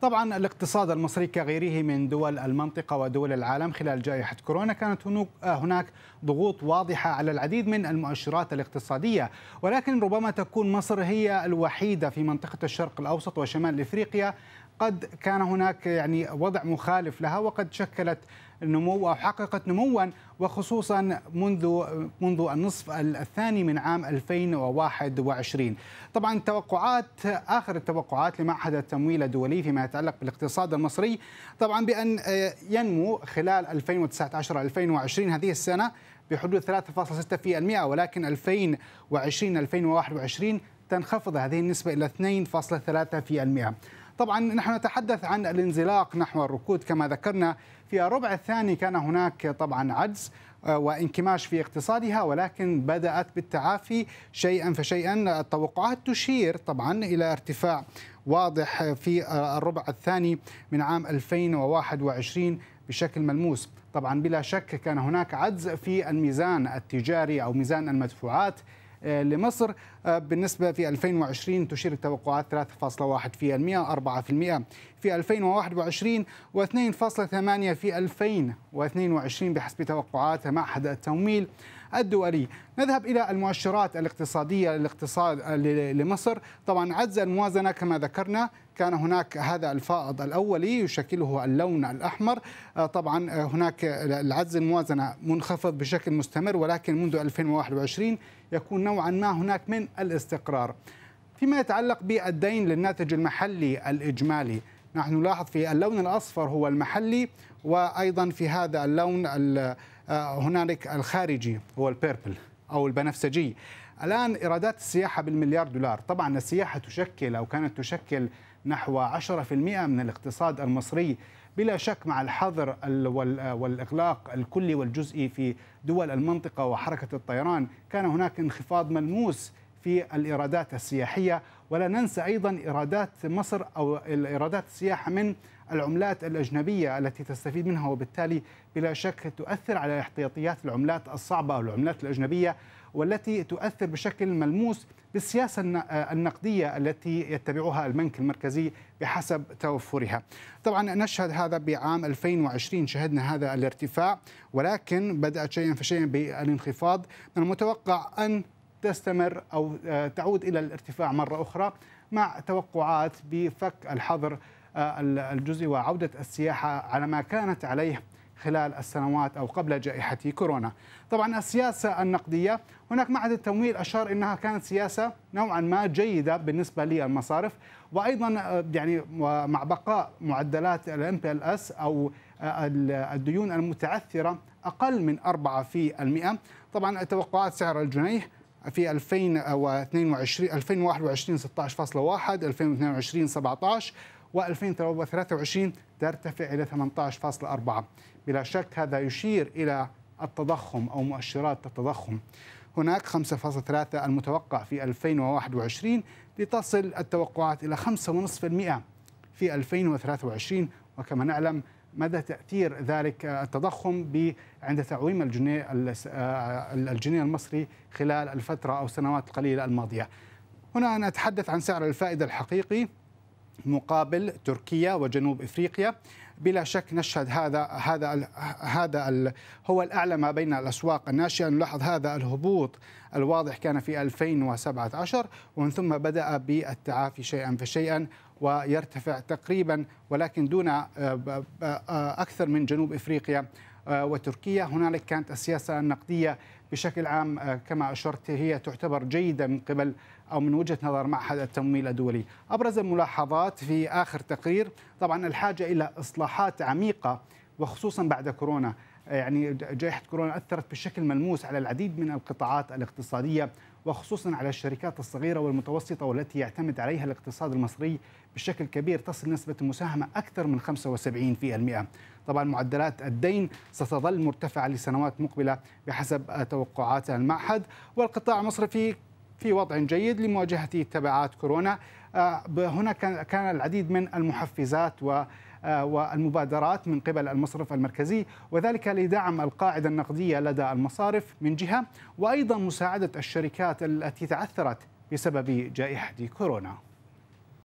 طبعا الاقتصاد المصري كغيره من دول المنطقة ودول العالم خلال جائحة كورونا كانت آه، هناك ضغوط واضحة على العديد من المؤشرات الاقتصادية ولكن ربما تكون مصر هي الوحيدة في منطقة الشرق الأوسط وشمال إفريقيا قد كان هناك يعني وضع مخالف لها وقد شكلت نمو او حققت نموا وخصوصا منذ منذ النصف الثاني من عام 2021 طبعا توقعات اخر التوقعات لمعهد التمويل الدولي فيما يتعلق بالاقتصاد المصري طبعا بان آه، ينمو خلال 2019 2020 هذه السنه بحدود 3.6% ولكن 2020 2021 تنخفض هذه النسبه الى 2.3% طبعا نحن نتحدث عن الانزلاق نحو الركود كما ذكرنا في الربع الثاني كان هناك طبعا عجز آه، وانكماش في اقتصادها ولكن بدأت بالتعافي شيئا فشيئا التوقعات تشير طبعا إلى ارتفاع واضح في آه، الربع الثاني من عام 2021 بشكل ملموس طبعا بلا شك كان هناك عجز في الميزان التجاري أو ميزان المدفوعات آه، لمصر آه، بالنسبة في 2020 تشير التوقعات 3.1% 4% في 2021 و2.8 في 2022 بحسب توقعات معهد التمويل الدولي نذهب إلى المؤشرات الاقتصادية للاقتصاد لمصر طبعا عجز الموازنة كما ذكرنا كان هناك هذا الفائض الأولي يشكله اللون الأحمر آه، طبعا آه، هناك العجز الموازنة منخفض بشكل مستمر ولكن منذ 2021 يكون نوعا ما هناك من الاستقرار فيما يتعلق بالدين للناتج المحلي الإجمالي نحن نلاحظ في اللون الأصفر هو المحلي وأيضا في هذا اللون آه، هنالك الخارجي هو البيربل أو البنفسجي الآن إيرادات السياحة بالمليار دولار طبعا السياحة تشكل أو كانت تشكل نحو 10% من الاقتصاد المصري بلا شك مع الحظر آه، والإغلاق الكلي والجزئي في دول المنطقة وحركة الطيران كان هناك انخفاض ملموس في الإيرادات السياحية ولا ننسى أيضا إيرادات مصر أو إيرادات السياحة من العملات الأجنبية التي تستفيد منها وبالتالي بلا شك تؤثر على احتياطيات العملات الصعبة والعملات الأجنبية والتي تؤثر بشكل ملموس بالسياسة النقدية التي يتبعها البنك المركزي بحسب توفرها طبعا نشهد هذا بعام 2020 شهدنا هذا الارتفاع ولكن بدأت شيئا فشيئا بالانخفاض من المتوقع أن تستمر أو آه، تعود إلى الارتفاع مرة أخرى مع توقعات بفك الحظر الجزء وعودة السياحة على ما كانت عليه خلال السنوات أو قبل جائحة كورونا طبعا السياسة النقدية هناك معهد التمويل أشار أنها كانت سياسة نوعا ما جيدة بالنسبة للمصارف وأيضا يعني مع بقاء معدلات الام بي ال اس أو الديون المتعثرة أقل من 4% طبعا توقعات سعر الجنيه في 2022 2021 16.1 2022 17 و2023 ترتفع إلى 18.4 بلا شك هذا يشير إلى التضخم أو مؤشرات التضخم هناك 5.3 المتوقع في 2021 لتصل التوقعات إلى 5.5% في 2023 وكما نعلم مدى تأثير ذلك التضخم عند تعويم الجنيه آه، الجنيه المصري خلال الفترة أو السنوات القليلة الماضية. هنا نتحدث عن سعر الفائدة الحقيقي مقابل تركيا وجنوب افريقيا بلا شك نشهد هذا هذا هذا هو الاعلى ما بين الاسواق الناشئه نلاحظ هذا الهبوط الواضح كان في 2017 ومن ثم بدا بالتعافي شيئا فشيئا ويرتفع تقريبا ولكن دون آه، آه، آه، اكثر من جنوب افريقيا آه، وتركيا هنالك كانت السياسة النقدية بشكل عام آه، كما أشرت هي تعتبر جيدة من قبل أو من وجهة نظر معهد التمويل الدولي أبرز الملاحظات في آخر تقرير طبعا الحاجة إلى إصلاحات عميقة وخصوصا بعد كورونا يعني جائحة كورونا أثرت بشكل ملموس على العديد من القطاعات الاقتصادية وخصوصا على الشركات الصغيرة والمتوسطة والتي يعتمد عليها الاقتصاد المصري بشكل كبير تصل نسبة المساهمة أكثر من 75% طبعا معدلات الدين ستظل مرتفعة لسنوات مقبلة بحسب توقعات المعهد والقطاع المصرفي في وضع جيد لمواجهة تبعات كورونا آه، هنا كان العديد من المحفزات و آه، والمبادرات من قبل المصرف المركزي وذلك لدعم القاعدة النقدية لدى المصارف من جهة وأيضا مساعدة الشركات التي تعثرت بسبب جائحة كورونا